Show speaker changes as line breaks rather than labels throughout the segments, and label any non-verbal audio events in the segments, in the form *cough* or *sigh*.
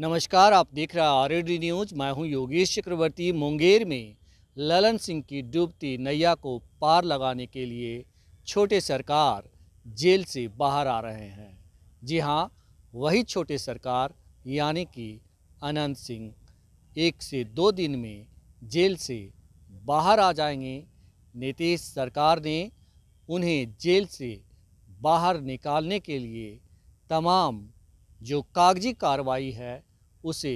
नमस्कार आप देख रहे हैं आर डी न्यूज मैं हूं योगेश चक्रवर्ती मुंगेर में ललन सिंह की डूबती नैया को पार लगाने के लिए छोटे सरकार जेल से बाहर आ रहे हैं जी हां वही छोटे सरकार यानी कि अनंत सिंह एक से दो दिन में जेल से बाहर आ जाएंगे नीतीश सरकार ने उन्हें जेल से बाहर निकालने के लिए तमाम जो कागजी कार्रवाई है उसे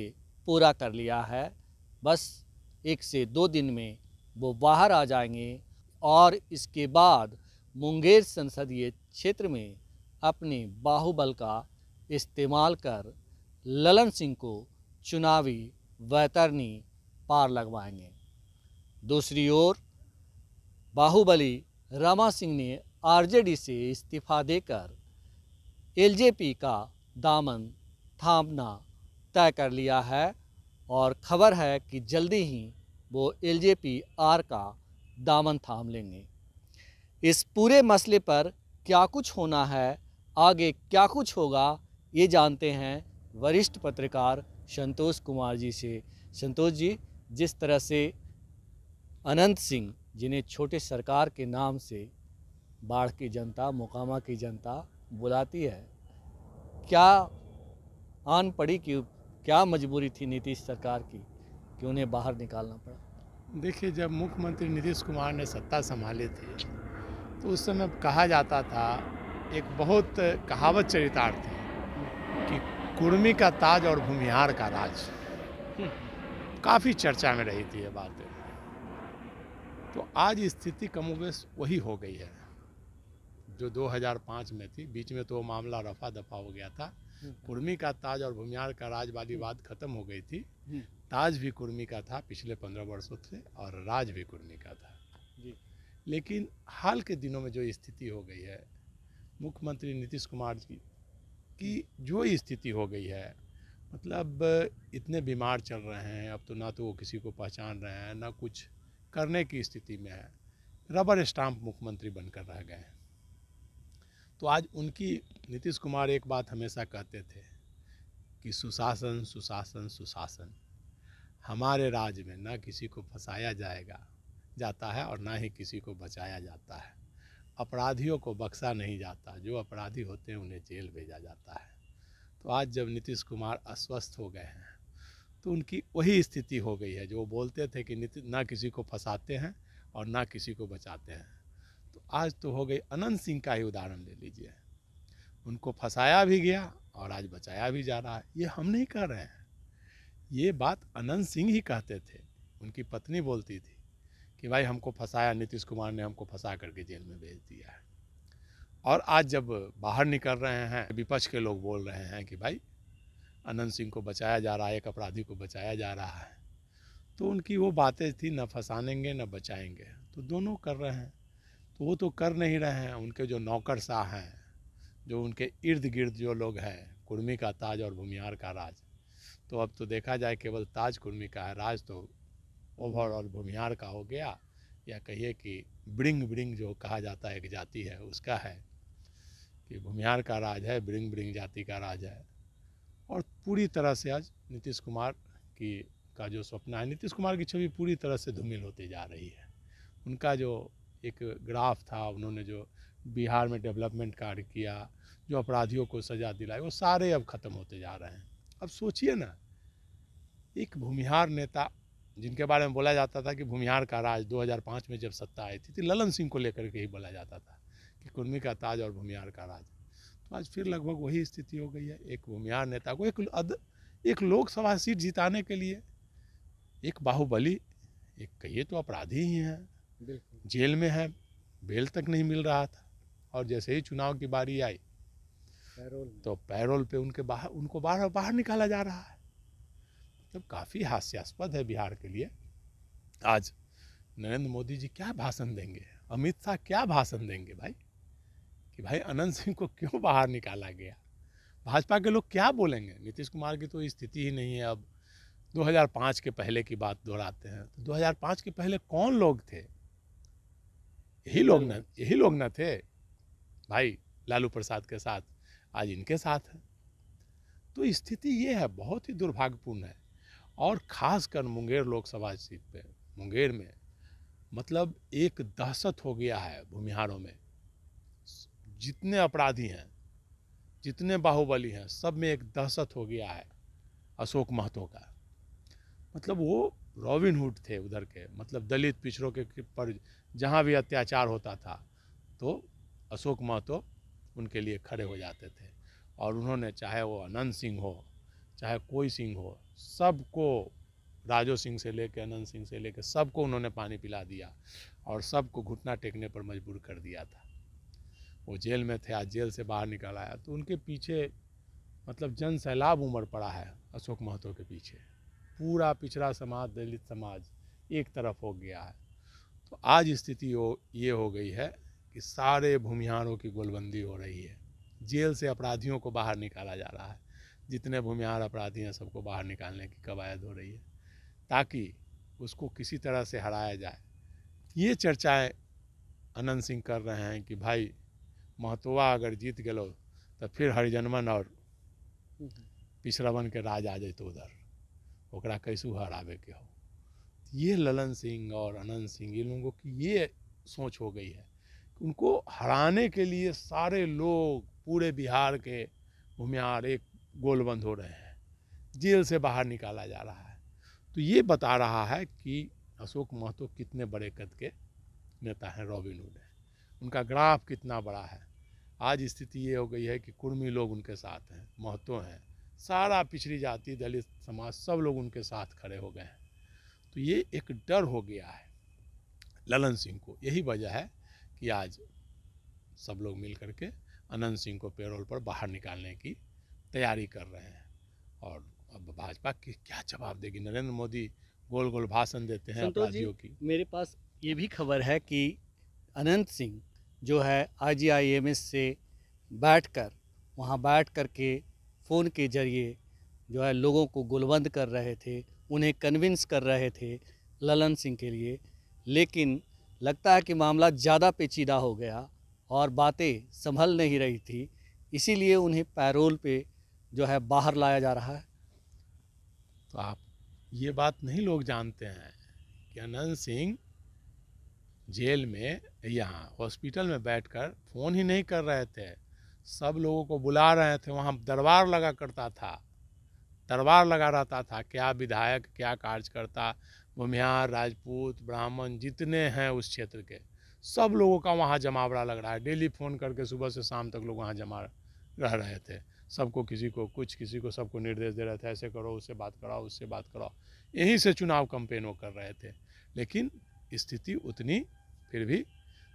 पूरा कर लिया है बस एक से दो दिन में वो बाहर आ जाएंगे और इसके बाद मुंगेर संसदीय क्षेत्र में अपने बाहुबल का इस्तेमाल कर ललन सिंह को चुनावी वैतरनी पार लगवाएंगे दूसरी ओर बाहुबली रमा सिंह ने आरजेडी से इस्तीफा देकर एलजेपी का दामन थामना तय कर लिया है और ख़बर है कि जल्दी ही वो एल जे पी आर का दामन थाम लेंगे इस पूरे मसले पर क्या कुछ होना है आगे क्या कुछ होगा ये जानते हैं वरिष्ठ पत्रकार संतोष कुमार जी से संतोष जी जिस तरह से अनंत सिंह जिन्हें छोटे सरकार के नाम से बाढ़ की जनता मोकामा की जनता बुलाती है क्या आन पड़ी कि क्या मजबूरी थी नीतीश सरकार की कि उन्हें बाहर निकालना पड़ा देखिए जब मुख्यमंत्री नीतीश कुमार ने सत्ता संभाली थी
तो उस समय कहा जाता था एक बहुत कहावत चरितार्थ है कि कुर्मी का ताज और भूमिहार का राज काफ़ी चर्चा में रही थी ये बातें तो आज स्थिति कमोबेश वही हो गई है जो 2005 में थी बीच में तो वो मामला रफा दफा हो गया था हम्म। कुर्मी का ताज और भूमियार का राजवादी बात हम्म। खत्म हो गई थी हम्म। ताज भी कुर्मी का था पिछले पंद्रह वर्षों से और राज भी कुर्मी का था लेकिन हाल के दिनों में जो स्थिति हो गई है मुख्यमंत्री नीतीश कुमार जी की जो स्थिति हो गई है मतलब इतने बीमार चल रहे हैं अब तो ना तो वो किसी को पहचान रहे हैं ना कुछ करने की स्थिति में है रबर स्टाम्प मुख्यमंत्री बनकर रह गए हैं तो आज उनकी नीतीश कुमार एक बात हमेशा कहते थे कि सुशासन सुशासन सुशासन हमारे राज्य में ना किसी को फंसाया जाएगा जाता है और ना ही किसी को बचाया जाता है अपराधियों को बख्शा नहीं जाता जो अपराधी होते हैं उन्हें जेल भेजा जाता है तो आज जब नीतीश कुमार अस्वस्थ हो गए हैं तो उनकी वही स्थिति हो गई है जो बोलते थे कि ना किसी को फंसाते हैं और ना किसी को बचाते हैं आज तो हो गई अनंत सिंह का ही उदाहरण ले लीजिए उनको फंसाया भी गया और आज बचाया भी जा रहा है ये हम नहीं कह रहे हैं ये बात अनंत सिंह ही कहते थे उनकी पत्नी बोलती थी कि भाई हमको फंसाया नीतीश कुमार ने हमको फंसा करके जेल में भेज दिया है और आज जब बाहर निकल रहे हैं विपक्ष के लोग बोल रहे हैं कि भाई अनंत सिंह को बचाया जा रहा है एक अपराधी को बचाया जा रहा है तो उनकी वो बातें थी न फंसानेंगे न बचाएंगे तो दोनों कर रहे हैं तो वो तो कर नहीं रहे हैं उनके जो नौकर शाह हैं जो उनके इर्द गिर्द जो लोग हैं कुर्मी का ताज और भूमियार का राज तो अब तो देखा जाए केवल ताज कुर्मी का है राज तो ओवरऑल भूमियार का हो गया या कहिए कि ब्रिंग ब्रिंग जो कहा जाता है एक जाति है उसका है कि भूमियार का राज है ब्रिंग ब्रिंग जाति का राज है और पूरी तरह से आज नीतीश कुमार की का जो सपना है नीतीश कुमार की छवि पूरी तरह से धूमिल होती जा रही है उनका जो एक ग्राफ था उन्होंने जो बिहार में डेवलपमेंट कार्य किया जो अपराधियों को सज़ा दिलाई वो सारे अब ख़त्म होते जा रहे हैं अब सोचिए ना एक भूमिहार नेता जिनके बारे में बोला जाता था कि भूमिहार का राज 2005 में जब सत्ता आई थी तो ललन सिंह को लेकर के ही बोला जाता था कि कुर्मी का ताज और भूमिहार का राज तो आज फिर लगभग वही स्थिति हो गई है एक भूमिहार नेता को एक अद, एक लोकसभा सीट जिताने के लिए एक बाहुबली एक कहिए तो अपराधी ही हैं जेल में है बेल तक नहीं मिल रहा था और जैसे ही चुनाव की बारी आई पैरोल तो पैरोल पे उनके बाहर उनको बाहर बाहर निकाला जा रहा है मतलब तो काफ़ी हास्यास्पद है बिहार के लिए आज नरेंद्र मोदी जी क्या भाषण देंगे अमित शाह क्या भाषण देंगे भाई कि भाई अनंत सिंह को क्यों बाहर निकाला गया भाजपा के लोग क्या बोलेंगे नीतीश कुमार की तो स्थिति ही नहीं है अब 2005 के पहले की बात दोहराते हैं तो 2005 के पहले कौन लोग थे यही लोग न यही लोग न थे भाई लालू प्रसाद के साथ आज इनके साथ है तो स्थिति ये है बहुत ही दुर्भाग्यपूर्ण है और ख़ासकर मुंगेर लोकसभा सीट पे मुंगेर में मतलब एक दहशत हो गया है भूमिहारों में जितने अपराधी हैं जितने बाहुबली हैं सब में एक दहशत हो गया है अशोक महतो का मतलब वो रॉबिनहुड थे उधर के मतलब दलित पिछड़ों के पर जहाँ भी अत्याचार होता था तो अशोक महतो उनके लिए खड़े हो जाते थे और उन्होंने चाहे वो अनंत सिंह हो चाहे कोई सिंह हो सबको राजो सिंह से लेकर अनंत सिंह से लेकर सबको उन्होंने पानी पिला दिया और सबको घुटना टेकने पर मजबूर कर दिया था वो जेल में थे आज जेल से बाहर निकल आया तो उनके पीछे मतलब जन सैलाब उमड़ पड़ा है अशोक महतो के पीछे पूरा पिछड़ा समाज दलित समाज एक तरफ हो गया है तो आज स्थिति हो ये हो गई है कि सारे भूमिहारों की गोलबंदी हो रही है जेल से अपराधियों को बाहर निकाला जा रहा है जितने भूमिहार अपराधी हैं सबको बाहर निकालने की कवायद हो रही है ताकि उसको किसी तरह से हराया जाए ये चर्चाएं अनंत सिंह कर रहे हैं कि भाई महतोवा अगर जीत गलो तो फिर हरिजनमन और हम्म। पिछड़वन के राज आ जाए तो उधर ओकरा कैसू के हो ये ललन सिंह और अनंत सिंह ये लोगों की ये सोच हो गई है उनको हराने के लिए सारे लोग पूरे बिहार के घुमियार एक गोलबंद हो रहे हैं जेल से बाहर निकाला जा रहा है तो ये बता रहा है कि अशोक महतो कितने बड़े कद के नेता हैं हुड हैं उनका ग्राफ कितना बड़ा है आज स्थिति ये हो गई है कि कुर्मी लोग उनके साथ हैं महतो हैं सारा पिछड़ी जाति दलित समाज सब लोग उनके साथ खड़े हो गए हैं तो ये एक डर हो गया है ललन सिंह को यही वजह है कि आज सब लोग मिल करके अनंत सिंह को पेरोल पर बाहर निकालने की तैयारी कर रहे हैं और अब भाजपा की क्या जवाब देगी नरेंद्र मोदी गोल गोल भाषण देते हैं अपराधियों की
मेरे पास ये भी खबर है कि अनंत सिंह जो है आई जी आई एम एस से बैठ कर वहाँ बैठ कर के फ़ोन के ज़रिए जो है लोगों को गुलबंद कर रहे थे उन्हें कन्विंस कर रहे थे ललन सिंह के लिए लेकिन लगता है कि मामला ज़्यादा पेचीदा हो गया और बातें संभल नहीं रही थी इसीलिए उन्हें पैरोल पे जो है बाहर लाया जा रहा है तो आप ये बात नहीं लोग जानते हैं
कि अनंत सिंह जेल में यहाँ हॉस्पिटल में बैठकर फ़ोन ही नहीं कर रहे थे सब लोगों को बुला रहे थे वहाँ दरबार लगा करता था दरबार लगा रहता था क्या विधायक क्या कार्यकर्ता भूमिहार राजपूत ब्राह्मण जितने हैं उस क्षेत्र के सब लोगों का वहाँ जमावड़ा लग रहा है डेली फ़ोन करके सुबह से शाम तक लोग वहाँ जमा रह रहे थे सबको किसी को कुछ किसी को सबको निर्देश दे रहे थे ऐसे करो उससे बात कराओ उससे बात कराओ यहीं से चुनाव कंपेन वो कर रहे थे लेकिन स्थिति उतनी फिर भी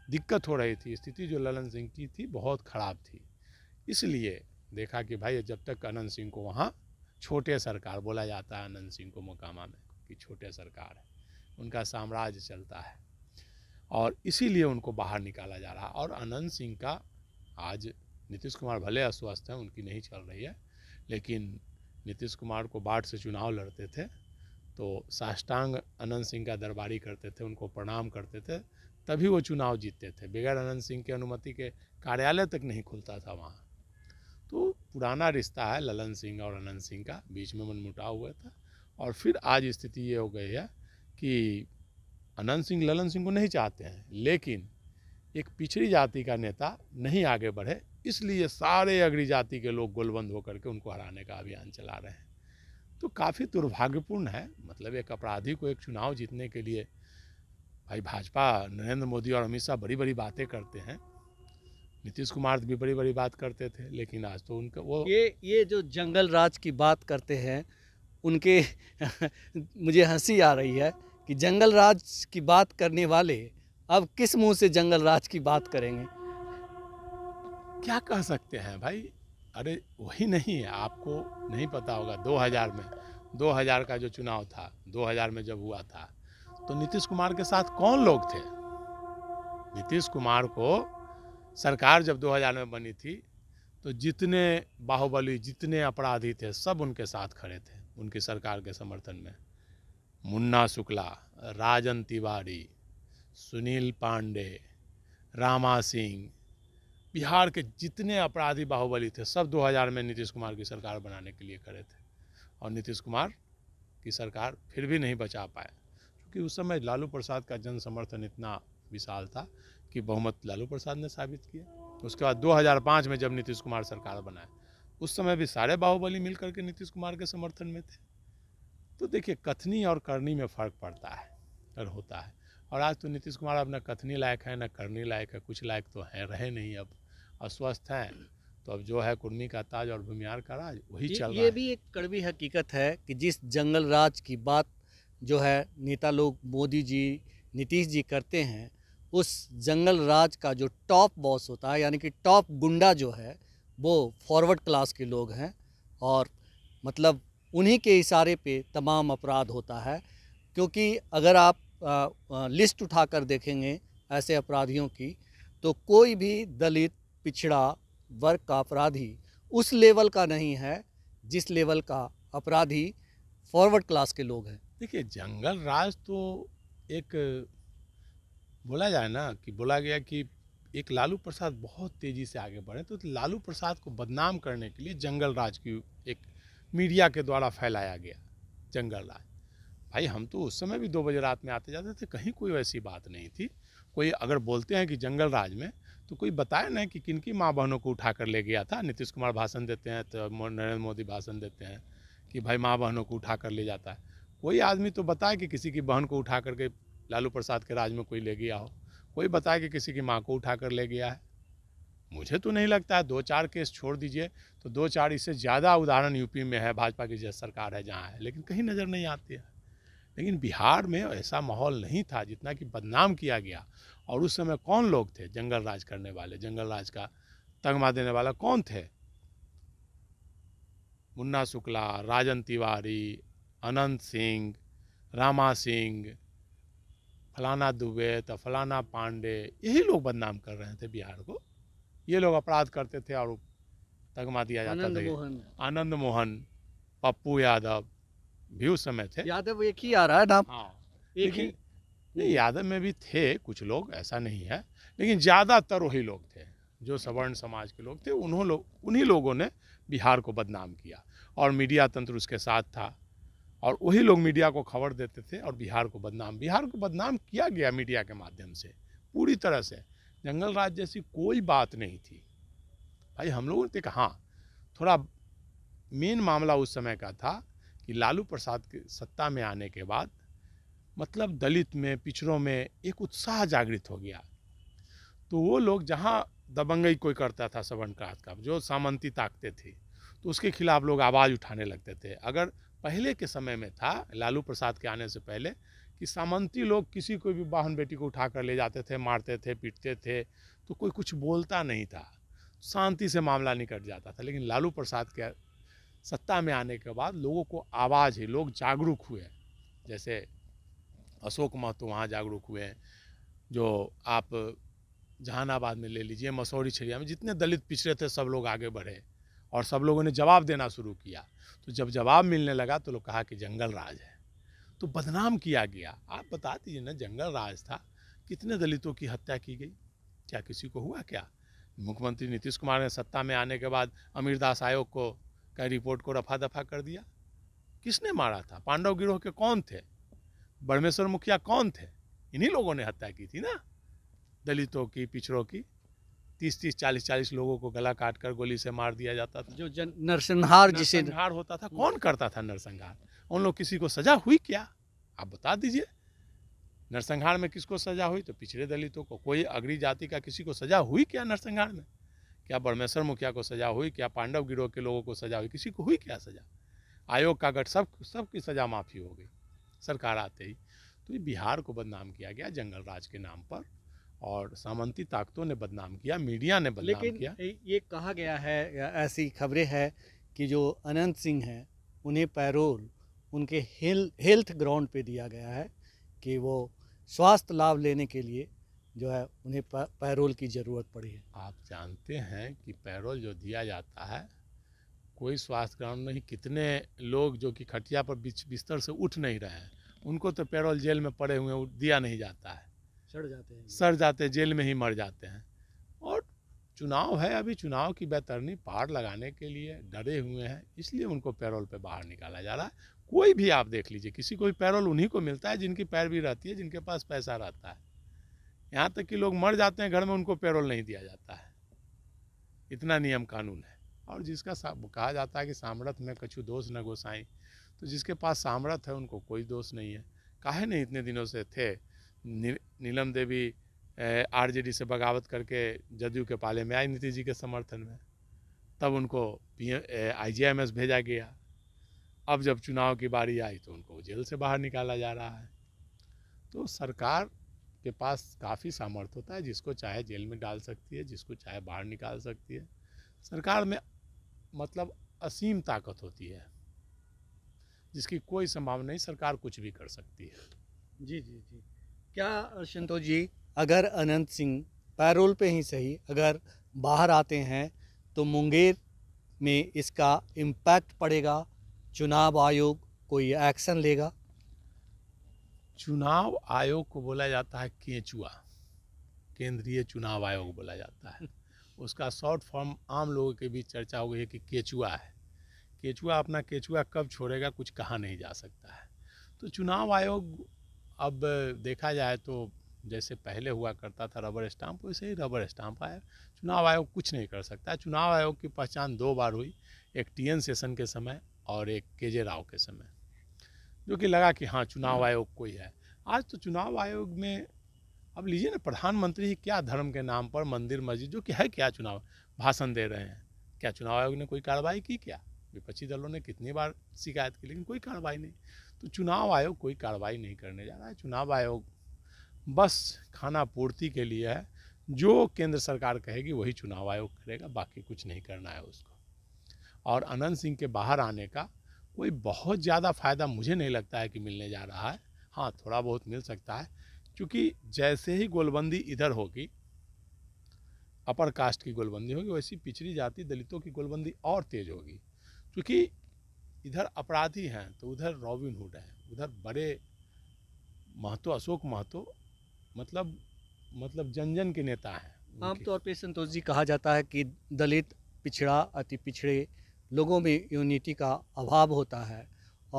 दिक्कत हो रही थी स्थिति जो ललन सिंह की थी बहुत ख़राब थी इसलिए देखा कि भाई जब तक अनंत सिंह को वहाँ छोटे सरकार बोला जाता है अनंत सिंह को मोकामा में कि छोटे सरकार है उनका साम्राज्य चलता है और इसीलिए उनको बाहर निकाला जा रहा है और अनंत सिंह का आज नीतीश कुमार भले अस्वस्थ हैं उनकी नहीं चल रही है लेकिन नीतीश कुमार को बाट से चुनाव लड़ते थे तो साष्टांग अनंत सिंह का दरबारी करते थे उनको प्रणाम करते थे तभी वो चुनाव जीतते थे बगैर अनंत सिंह की अनुमति के कार्यालय तक नहीं खुलता था वहाँ तो पुराना रिश्ता है ललन सिंह और अनंत सिंह का बीच में मनमुटाव हुआ था और फिर आज स्थिति ये हो गई है कि अनंत सिंह ललन सिंह को नहीं चाहते हैं लेकिन एक पिछड़ी जाति का नेता नहीं आगे बढ़े इसलिए सारे अगड़ी जाति के लोग गोलबंद होकर के उनको हराने का अभियान चला रहे हैं तो काफ़ी दुर्भाग्यपूर्ण है मतलब एक अपराधी को एक चुनाव जीतने के लिए भाई भाजपा नरेंद्र मोदी और अमित शाह बड़ी बड़ी बातें करते हैं नीतीश कुमार भी बड़ी बड़ी बात करते थे लेकिन आज तो उनका वो
ये ये जो जंगल राज की बात करते हैं उनके *laughs* मुझे हंसी आ रही है कि जंगल राज की बात करने वाले अब किस मुंह से जंगल राज की बात करेंगे क्या कह सकते हैं भाई अरे वही नहीं है आपको
नहीं पता होगा 2000 में 2000 का जो चुनाव था 2000 में जब हुआ था तो नीतीश कुमार के साथ कौन लोग थे नीतीश कुमार को सरकार जब 2000 में बनी थी तो जितने बाहुबली जितने अपराधी थे सब उनके साथ खड़े थे उनकी सरकार के समर्थन में मुन्ना शुक्ला राजन तिवारी सुनील पांडे रामा सिंह बिहार के जितने अपराधी बाहुबली थे सब 2000 में नीतीश कुमार की सरकार बनाने के लिए खड़े थे और नीतीश कुमार की सरकार फिर भी नहीं बचा पाए क्योंकि उस समय लालू प्रसाद का जन समर्थन इतना विशाल था कि बहुमत लालू प्रसाद ने साबित किया उसके बाद 2005 में जब नीतीश कुमार सरकार बनाए उस समय भी सारे बाहुबली मिल करके नीतीश कुमार के समर्थन में थे तो देखिए कथनी और करनी में फ़र्क पड़ता है और होता है और आज तो नीतीश कुमार अब ना कथनी लायक है ना करनी लायक है कुछ लायक तो हैं रहे नहीं अब अस्वस्थ हैं तो अब जो है कुर्मी का ताज और भूमियार का राज वही चल रहा है ये
भी एक कड़वी हकीकत है कि जिस जंगल राज की बात जो है नेता लोग मोदी जी नीतीश जी करते हैं उस जंगल राज का जो टॉप बॉस होता है यानी कि टॉप गुंडा जो है वो फॉरवर्ड क्लास के लोग हैं और मतलब उन्हीं के इशारे पे तमाम अपराध होता है क्योंकि अगर आप आ, आ, लिस्ट उठा कर देखेंगे ऐसे अपराधियों की तो कोई भी दलित पिछड़ा वर्ग का अपराधी उस लेवल का नहीं है जिस लेवल का अपराधी फॉरवर्ड क्लास के लोग हैं देखिए जंगल राज तो एक बोला जाए ना कि बोला गया कि एक लालू
प्रसाद बहुत तेज़ी से आगे बढ़े तो लालू प्रसाद को बदनाम करने के लिए जंगल राज की एक मीडिया के द्वारा फैलाया गया जंगल राज भाई हम तो उस समय भी दो बजे रात में आते जाते थे कहीं कोई वैसी बात नहीं थी कोई अगर बोलते हैं कि जंगल राज में तो कोई बताए ना कि किन की माँ बहनों को उठा कर ले गया था नीतीश कुमार भाषण देते हैं तो नरेंद्र मोदी भाषण देते हैं कि भाई माँ बहनों को उठा कर ले जाता है कोई आदमी तो बताए कि किसी की बहन को उठा करके लालू प्रसाद के राज में कोई ले गया हो कोई बताए कि किसी की माँ को उठा कर ले गया है मुझे तो नहीं लगता है दो चार केस छोड़ दीजिए तो दो चार इससे ज़्यादा उदाहरण यूपी में है भाजपा की जैसे सरकार है जहाँ है लेकिन कहीं नज़र नहीं आती है लेकिन बिहार में ऐसा माहौल नहीं था जितना कि बदनाम किया गया और उस समय कौन लोग थे जंगल राज करने वाले जंगल राज का तगमा देने वाला कौन थे मुन्ना शुक्ला राजन तिवारी अनंत सिंह रामा सिंह फलाना दुबे तो फलाना पांडे यही लोग बदनाम कर रहे थे बिहार को ये लोग अपराध करते थे और तगमा दिया जाता था आनंद मोहन पप्पू यादव भी उस समय थे यादव एक ही आ रहा है नाम
हाँ एक ही
नहीं यादव में भी थे कुछ लोग ऐसा नहीं है लेकिन ज़्यादातर वही लोग थे जो सवर्ण समाज के लोग थे उन्हों लोग उन्हीं लोगों ने बिहार को बदनाम किया और मीडिया तंत्र उसके साथ था और वही लोग मीडिया को खबर देते थे और बिहार को बदनाम बिहार को बदनाम किया गया मीडिया के माध्यम से पूरी तरह से जंगल राज जैसी कोई बात नहीं थी भाई हम लोगों ने कहा हाँ थोड़ा मेन मामला उस समय का था कि लालू प्रसाद के सत्ता में आने के बाद मतलब दलित में पिछड़ों में एक उत्साह जागृत हो गया तो वो लोग जहाँ दबंगई कोई करता था सवर्ण का जो सामंती ताकते थे तो उसके खिलाफ लोग आवाज़ उठाने लगते थे अगर पहले के समय में था लालू प्रसाद के आने से पहले कि सामंती लोग किसी को भी बाहन बेटी को उठा कर ले जाते थे मारते थे पीटते थे तो कोई कुछ बोलता नहीं था शांति से मामला निकट जाता था लेकिन लालू प्रसाद के सत्ता में आने के बाद लोगों को आवाज़ है लोग जागरूक हुए जैसे अशोक महतो वहाँ जागरूक हुए हैं जो आप जहानाबाद में ले लीजिए मसौरी छड़िया में जितने दलित पिछड़े थे सब लोग आगे बढ़े और सब लोगों ने जवाब देना शुरू किया तो जब जवाब मिलने लगा तो लोग कहा कि जंगल राज है तो बदनाम किया गया आप बता दीजिए ना जंगल राज था कितने दलितों की हत्या की गई क्या किसी को हुआ क्या मुख्यमंत्री नीतीश कुमार ने सत्ता में आने के बाद अमीरदास आयोग को का रिपोर्ट को रफा दफा कर दिया किसने मारा था पांडव गिरोह के कौन थे बड़मेश्वर मुखिया कौन थे इन्हीं लोगों ने हत्या की थी ना दलितों की पिछड़ों की तीस तीस चालीस चालीस लोगों को गला काट कर गोली से मार दिया जाता था जो जन
नरसंहार जिसे नरसंहार
होता था कौन करता था नरसंहार उन लोग किसी को सजा हुई क्या आप बता दीजिए नरसंहार में किसको सजा हुई तो पिछड़े दलितों को कोई अग्री जाति का किसी को सजा हुई क्या नरसंहार में क्या बरमेश्वर मुखिया को सजा हुई क्या पांडव गिरोह के लोगों को सजा हुई किसी को हुई क्या सजा आयोग का गठ सब सबकी सजा माफी हो गई सरकार आते ही तो ये बिहार को बदनाम किया गया जंगल राज के नाम पर और सामंती ताकतों ने बदनाम किया मीडिया ने बदनाम लेकिन किया
ये कहा गया है ऐसी खबरें हैं कि जो अनंत सिंह हैं उन्हें पैरोल उनके हेल, हेल्थ ग्राउंड पे दिया गया है कि वो स्वास्थ्य लाभ लेने के लिए जो है उन्हें पैरोल की ज़रूरत पड़ी है
आप जानते हैं कि पैरोल जो दिया जाता है कोई स्वास्थ्य ग्राउंड नहीं कितने लोग जो कि खटिया पर बिस्तर से उठ नहीं रहे हैं उनको तो पैरोल जेल में पड़े हुए दिया नहीं जाता है सड़ जाते हैं सड़ जाते हैं जेल में ही मर जाते हैं और चुनाव है अभी चुनाव की बेतरनी पार लगाने के लिए डरे हुए हैं इसलिए उनको पैरोल पे बाहर निकाला जा रहा है कोई भी आप देख लीजिए किसी को भी पैरोल उन्हीं को मिलता है जिनकी पैर भी रहती है जिनके पास पैसा रहता है यहाँ तक कि लोग मर जाते हैं घर में उनको पैरोल नहीं दिया जाता है इतना नियम कानून है और जिसका कहा जाता है कि सामर्थ में कछु दोष न गोसाई तो जिसके पास सामर्थ है उनको कोई दोष नहीं है काहे नहीं इतने दिनों से थे नी, नीलम देवी आरजेडी से बगावत करके जदयू के पाले में आई नीतीश जी के समर्थन में तब उनको पी आईजीएमएस भेजा गया अब जब चुनाव की बारी आई तो उनको जेल से बाहर निकाला जा रहा है तो सरकार के पास काफ़ी सामर्थ्य होता है जिसको चाहे जेल में डाल सकती है जिसको चाहे बाहर निकाल सकती है सरकार में मतलब असीम ताकत होती है जिसकी कोई संभावना नहीं सरकार कुछ भी कर सकती है जी जी जी
क्या संतोष जी अगर अनंत सिंह पैरोल पे ही सही अगर बाहर आते हैं तो मुंगेर में इसका इम्पैक्ट पड़ेगा चुनाव आयोग कोई एक्शन लेगा चुनाव
आयोग को बोला जाता है केचुआ केंद्रीय चुनाव आयोग बोला जाता है *laughs* उसका शॉर्ट फॉर्म आम लोगों के बीच चर्चा हो गई है कि केचुआ है केचुआ अपना केचुआ कब छोड़ेगा कुछ कहा नहीं जा सकता है तो चुनाव आयोग अब देखा जाए तो जैसे पहले हुआ करता था रबर स्टाम्प वैसे ही रबर स्टाम्प आया चुनाव आयोग कुछ नहीं कर सकता चुनाव आयोग की पहचान दो बार हुई एक टीएन सेशन के समय और एक के जे राव के समय जो कि लगा कि हाँ चुनाव हम्म। आयोग कोई है आज तो चुनाव आयोग में अब लीजिए ना प्रधानमंत्री ही क्या धर्म के नाम पर मंदिर मस्जिद जो कि है क्या चुनाव भाषण दे रहे हैं क्या चुनाव आयोग ने कोई कार्रवाई की क्या विपक्षी दलों ने कितनी बार शिकायत की लेकिन कोई कार्रवाई नहीं तो चुनाव आयोग कोई कार्रवाई नहीं करने जा रहा है चुनाव आयोग बस खाना पूर्ति के लिए है जो केंद्र सरकार कहेगी वही चुनाव आयोग करेगा बाकी कुछ नहीं करना है उसको और अनंत सिंह के बाहर आने का कोई बहुत ज़्यादा फ़ायदा मुझे नहीं लगता है कि मिलने जा रहा है हाँ थोड़ा बहुत मिल सकता है क्योंकि जैसे ही गोलबंदी इधर होगी अपर कास्ट की गोलबंदी होगी वैसी पिछड़ी जाति दलितों की गोलबंदी और तेज़ होगी क्योंकि इधर अपराधी हैं तो उधर रॉबिन हुड हैं उधर बड़े महतो
अशोक महतो मतलब मतलब जन जन के नेता हैं आमतौर पर संतोष जी कहा जाता है कि दलित पिछड़ा अति पिछड़े लोगों में यूनिटी का अभाव होता है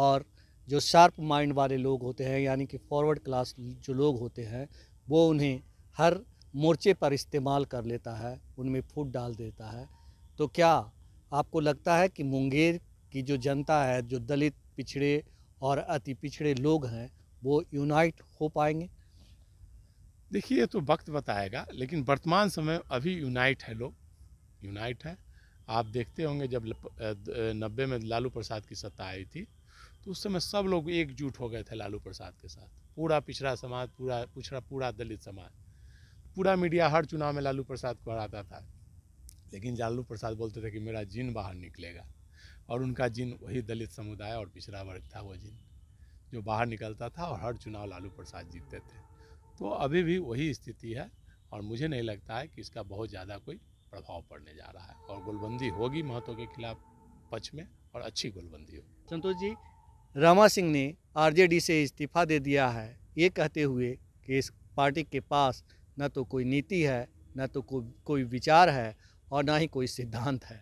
और जो शार्प माइंड वाले लोग होते हैं यानी कि फॉरवर्ड क्लास जो लोग होते हैं वो उन्हें हर मोर्चे पर इस्तेमाल कर लेता है उनमें फूट डाल देता है तो क्या आपको लगता है कि मुंगेर कि जो जनता है जो दलित पिछड़े और अति पिछड़े लोग हैं वो यूनाइट हो पाएंगे देखिए ये तो वक्त बताएगा लेकिन वर्तमान समय अभी
यूनाइट है लोग यूनाइट है आप देखते होंगे जब नब्बे में लालू प्रसाद की सत्ता आई थी तो उस समय सब लोग एकजुट हो गए थे लालू प्रसाद के साथ पूरा पिछड़ा समाज पूरा पिछड़ा पूरा दलित समाज पूरा मीडिया हर चुनाव में लालू प्रसाद को हराता था लेकिन लालू प्रसाद बोलते थे कि मेरा जीन बाहर निकलेगा और उनका जिन वही दलित समुदाय और पिछड़ा वर्ग था वो जिन जो बाहर निकलता था और हर चुनाव लालू प्रसाद जीतते थे तो अभी भी वही स्थिति है और मुझे नहीं लगता है कि इसका बहुत ज़्यादा कोई प्रभाव पड़ने जा रहा है और गोलबंदी होगी महतो के खिलाफ पक्ष में और अच्छी गोलबंदी होगी
संतोष जी रामा सिंह ने आरजेडी से इस्तीफा दे दिया है ये कहते हुए कि इस पार्टी के पास न तो कोई नीति है न तो को, कोई विचार है और ना ही कोई सिद्धांत है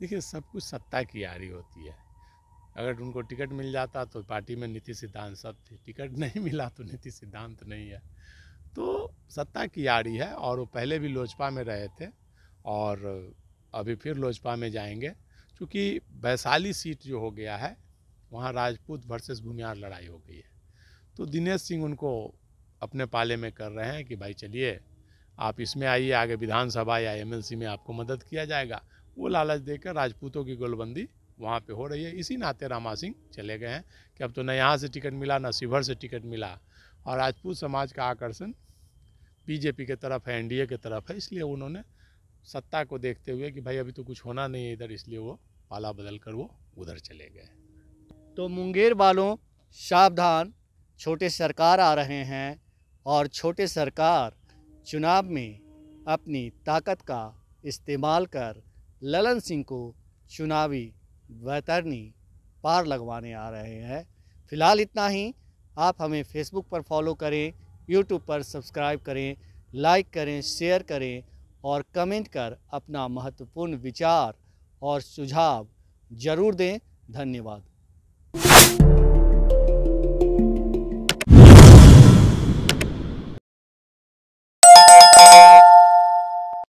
देखिए सब कुछ सत्ता की आ रही होती है
अगर उनको टिकट मिल जाता तो पार्टी में नीति सिद्धांत सब थे टिकट *laughs* नहीं मिला तो नीति सिद्धांत नहीं है तो सत्ता की आ रही है और वो पहले भी लोजपा में रहे थे और अभी फिर लोजपा में जाएंगे क्योंकि वैशाली सीट जो हो गया है वहाँ राजपूत वर्सेस भूमियार लड़ाई हो गई है तो दिनेश सिंह उनको अपने पाले में कर रहे हैं कि भाई चलिए आप इसमें आइए आगे विधानसभा या एमएलसी में आपको मदद किया जाएगा वो लालच देकर राजपूतों की गोलबंदी वहाँ पे हो रही है इसी नाते रामा सिंह चले गए हैं कि अब तो न यहाँ से टिकट मिला न शिवहर से टिकट मिला और राजपूत समाज का आकर्षण बीजेपी के तरफ है एनडीए के तरफ है इसलिए उन्होंने सत्ता को देखते हुए कि भाई अभी तो कुछ होना नहीं है इधर इसलिए वो पाला बदल कर वो उधर चले गए
तो मुंगेर वालों सावधान छोटे सरकार आ रहे हैं और छोटे सरकार चुनाव में अपनी ताकत का इस्तेमाल कर ललन सिंह को चुनावी बैतरनी पार लगवाने आ रहे हैं फिलहाल इतना ही आप हमें फेसबुक पर फॉलो करें यूट्यूब पर सब्सक्राइब करें लाइक करें शेयर करें और कमेंट कर अपना महत्वपूर्ण विचार और सुझाव ज़रूर दें धन्यवाद